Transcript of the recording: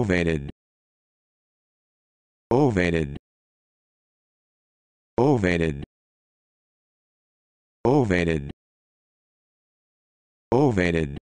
ovated ovated ovated ovated ovated